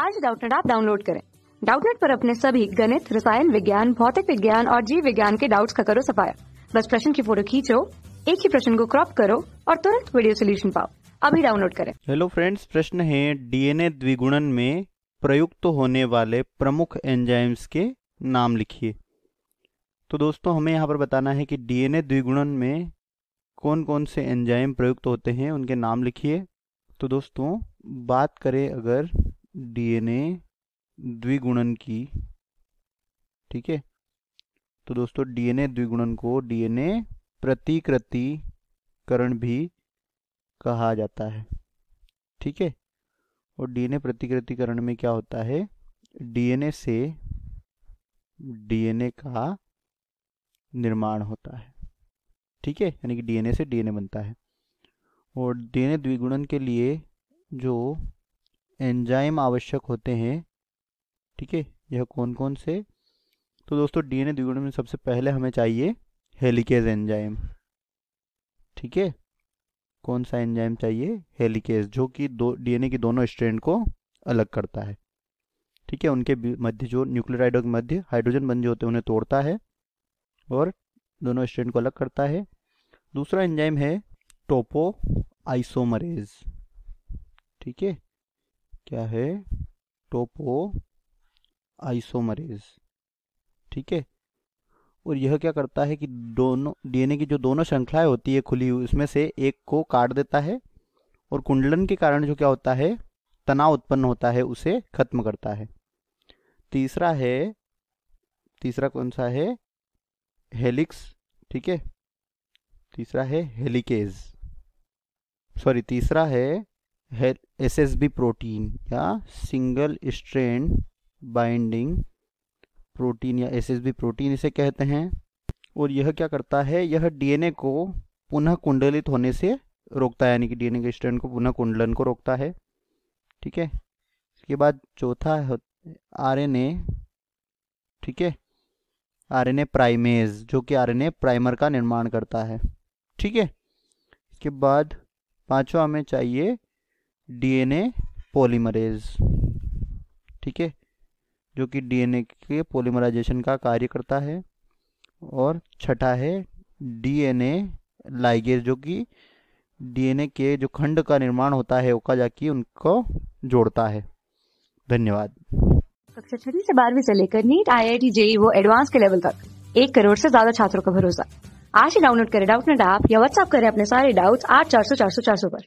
आज डाउटनेट आप डाउनलोड करें डाउटनेट पर अपने सभी गणित रसायन विज्ञान भौतिक विज्ञान और जीव विज्ञान के डाउट्स का करो सफाया बस प्रश्न की फोटो खींचो एक ही प्रश्न को क्रॉप करो और तुरंत वीडियो सोल्यूशन पाओ अभी डाउनलोड करें हेलो फ्रेंड्स प्रश्न है डीएनए द्विगुणन में प्रयुक्त तो होने वाले प्रमुख एंजाइम्स के नाम लिखिए तो दोस्तों हमें यहाँ पर बताना है कि डीएनए द्विगुणन में कौन कौन से एंजाइम प्रयुक्त तो होते हैं उनके नाम लिखिए तो दोस्तों बात करें अगर डीएनए द्विगुणन की ठीक है तो दोस्तों डीएनए द्विगुणन को डीएनए प्रतिकृतिकरण भी कहा जाता है ठीक है और डीएनए प्रतिकृतिकरण में क्या होता है डीएनए से डीएनए का निर्माण होता है ठीक है यानी कि डीएनए से डीएनए बनता है और डीएनए द्विगुणन के लिए जो एंजाइम आवश्यक होते हैं ठीक है यह कौन कौन से तो दोस्तों डीएनए द्विगुण में सबसे पहले हमें चाहिए हेलिकेज एंजाइम ठीक है कौन सा एंजाइम चाहिए हेलिकेज जो कि दो डीएनए की दोनों स्ट्रैंड को अलग करता है ठीक है उनके मध्य जो न्यूक्लियोटाइड के मध्य हाइड्रोजन जो होते हैं उन्हें तोड़ता है और दोनों स्ट्रैंड को अलग करता है दूसरा एंजाइम है टोपो आइसोमरेज ठीक है क्या है टोपो आइसोमरेज ठीक है और यह क्या करता है कि दोनों डीएनए की जो दोनों श्रृंखलाएं होती है खुली हुई उसमें से एक को काट देता है और कुंडलन के कारण जो क्या होता है तनाव उत्पन्न होता है उसे खत्म करता है तीसरा है तीसरा कौन सा है हेलिक्स ठीक है तीसरा है हेलिकेज सॉरी तीसरा है एस एस बी प्रोटीन या सिंगल स्ट्रेन बाइंडिंग प्रोटीन या एस एस बी प्रोटीन इसे कहते हैं और यह क्या करता है यह डीएनए को पुनः कुंडलित होने से रोकता है यानी कि डीएनए के स्ट्रैंड को पुनः कुंडलन को रोकता है ठीक है इसके बाद चौथा आरएनए ठीक है आरएनए प्राइमेज जो कि आरएनए प्राइमर का निर्माण करता है ठीक है इसके बाद पांचवा हमें चाहिए डीएनए पॉलीमरेज ठीक है जो कि डीएनए के पॉलीमराइजेशन का कार्य करता है और छठा है डीएनए लाइगेज जो कि डीएनए के जो खंड का निर्माण होता है ओका जाके उनको जोड़ता है धन्यवाद कक्षा छठी से बारहवीं से लेकर नीट आई आई टी जे वो एडवांस के लेवल तक एक करोड़ से ज्यादा छात्रों का भरोसा आज ही डाउनलोड करें डाउट नेट ऐप या व्हाट्सएप करें अपने सारे डाउट्स आठ चार सौ चार सौ चार सौ पर